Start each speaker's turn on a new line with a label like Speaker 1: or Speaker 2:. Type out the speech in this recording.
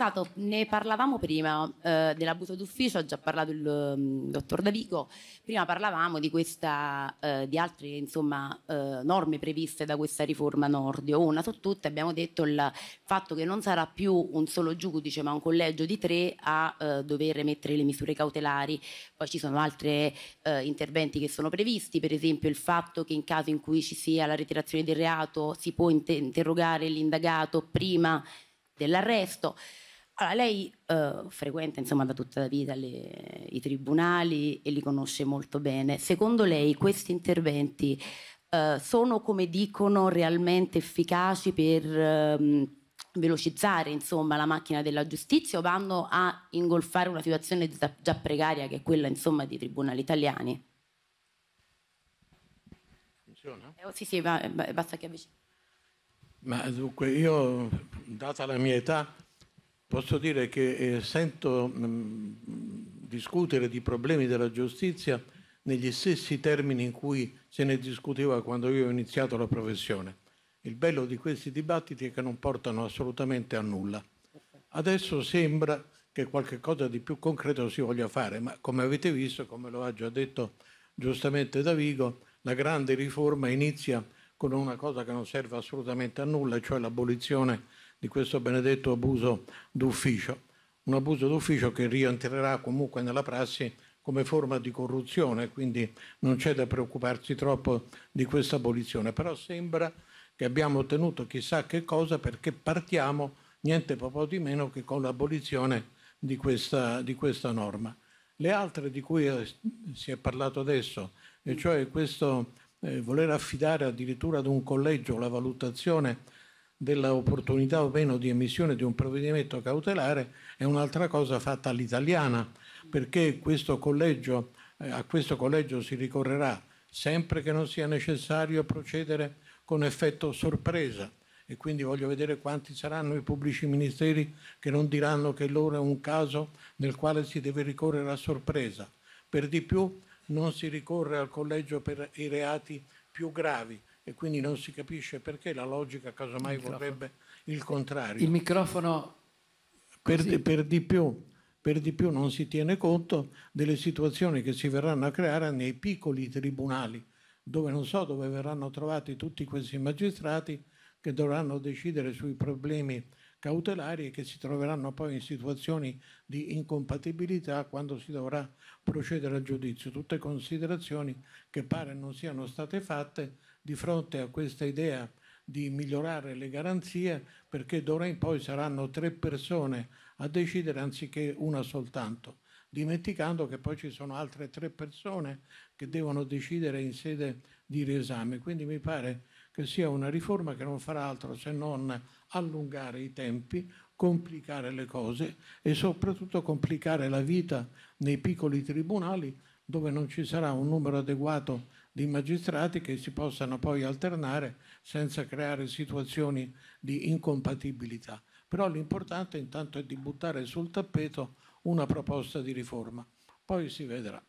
Speaker 1: toccato, ne parlavamo prima eh, dell'abuso d'ufficio, ha già parlato il um, dottor Davico, prima parlavamo di, questa, eh, di altre insomma, eh, norme previste da questa riforma Nordio, una su tutte abbiamo detto il fatto che non sarà più un solo giudice ma un collegio di tre a eh, dover mettere le misure cautelari, poi ci sono altri eh, interventi che sono previsti, per esempio il fatto che in caso in cui ci sia la reiterazione del reato si può inter interrogare l'indagato prima dell'arresto. Allora, lei eh, frequenta insomma, da tutta la vita le, i tribunali e li conosce molto bene. Secondo lei questi interventi eh, sono, come dicono, realmente efficaci per eh, velocizzare insomma, la macchina della giustizia o vanno a ingolfare una situazione già precaria che è quella insomma, dei tribunali
Speaker 2: italiani? Funziona? Eh, oh,
Speaker 1: sì, sì, va, eh, basta che avvicini.
Speaker 2: Ma dunque io, data la mia età, Posso dire che eh, sento mh, mm, discutere di problemi della giustizia negli stessi termini in cui se ne discuteva quando io ho iniziato la professione. Il bello di questi dibattiti è che non portano assolutamente a nulla. Adesso sembra che qualche cosa di più concreto si voglia fare, ma come avete visto, come lo ha già detto giustamente Davigo, la grande riforma inizia con una cosa che non serve assolutamente a nulla, cioè l'abolizione di questo benedetto abuso d'ufficio. Un abuso d'ufficio che rientrerà comunque nella prassi come forma di corruzione, quindi non c'è da preoccuparsi troppo di questa abolizione. Però sembra che abbiamo ottenuto chissà che cosa perché partiamo niente po' di meno che con l'abolizione di questa, di questa norma. Le altre di cui eh, si è parlato adesso, e cioè questo eh, voler affidare addirittura ad un collegio la valutazione dell'opportunità o meno di emissione di un provvedimento cautelare è un'altra cosa fatta all'italiana, perché questo collegio, eh, a questo collegio si ricorrerà sempre che non sia necessario procedere con effetto sorpresa e quindi voglio vedere quanti saranno i pubblici ministeri che non diranno che loro è un caso nel quale si deve ricorrere a sorpresa. Per di più non si ricorre al collegio per i reati più gravi, e quindi non si capisce perché la logica casomai il vorrebbe il contrario. Il microfono... Per, per, di più, per di più non si tiene conto delle situazioni che si verranno a creare nei piccoli tribunali, dove non so dove verranno trovati tutti questi magistrati che dovranno decidere sui problemi cautelari e che si troveranno poi in situazioni di incompatibilità quando si dovrà procedere al giudizio. Tutte considerazioni che pare non siano state fatte di fronte a questa idea di migliorare le garanzie perché d'ora in poi saranno tre persone a decidere anziché una soltanto dimenticando che poi ci sono altre tre persone che devono decidere in sede di riesame. Quindi mi pare che sia una riforma che non farà altro se non allungare i tempi, complicare le cose e soprattutto complicare la vita nei piccoli tribunali dove non ci sarà un numero adeguato di magistrati che si possano poi alternare senza creare situazioni di incompatibilità però l'importante intanto è di buttare sul tappeto una proposta di riforma, poi si vedrà.